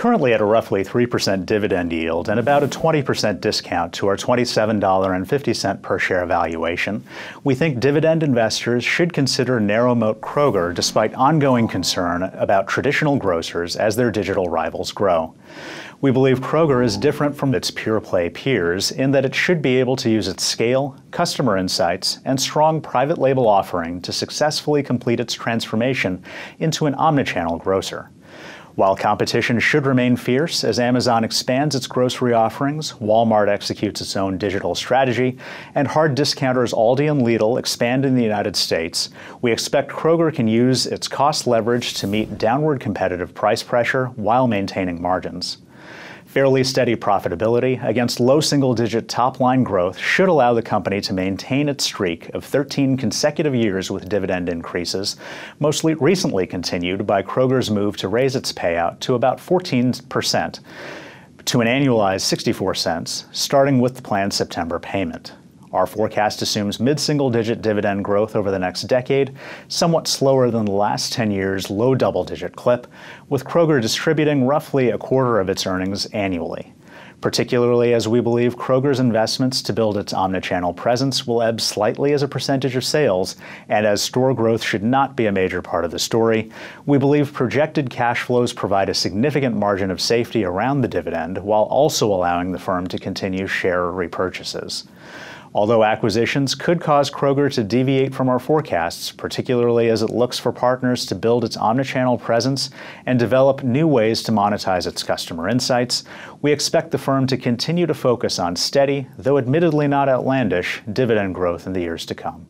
currently at a roughly 3% dividend yield and about a 20% discount to our $27.50 per share valuation, we think dividend investors should consider Narrowmoat Kroger despite ongoing concern about traditional grocers as their digital rivals grow. We believe Kroger is different from its pure play peers in that it should be able to use its scale, customer insights, and strong private label offering to successfully complete its transformation into an omnichannel grocer. While competition should remain fierce as Amazon expands its grocery offerings, Walmart executes its own digital strategy, and hard discounters Aldi and Lidl expand in the United States, we expect Kroger can use its cost leverage to meet downward competitive price pressure while maintaining margins. Fairly steady profitability against low single digit top line growth should allow the company to maintain its streak of 13 consecutive years with dividend increases, mostly recently continued by Kroger's move to raise its payout to about 14% to an annualized 64 cents, starting with the planned September payment. Our forecast assumes mid single digit dividend growth over the next decade, somewhat slower than the last 10 years' low double digit clip, with Kroger distributing roughly a quarter of its earnings annually. Particularly as we believe Kroger's investments to build its omnichannel presence will ebb slightly as a percentage of sales, and as store growth should not be a major part of the story, we believe projected cash flows provide a significant margin of safety around the dividend while also allowing the firm to continue share repurchases. Although acquisitions could cause Kroger to deviate from our forecasts, particularly as it looks for partners to build its omnichannel presence and develop new ways to monetize its customer insights, we expect the firm to continue to focus on steady, though admittedly not outlandish, dividend growth in the years to come.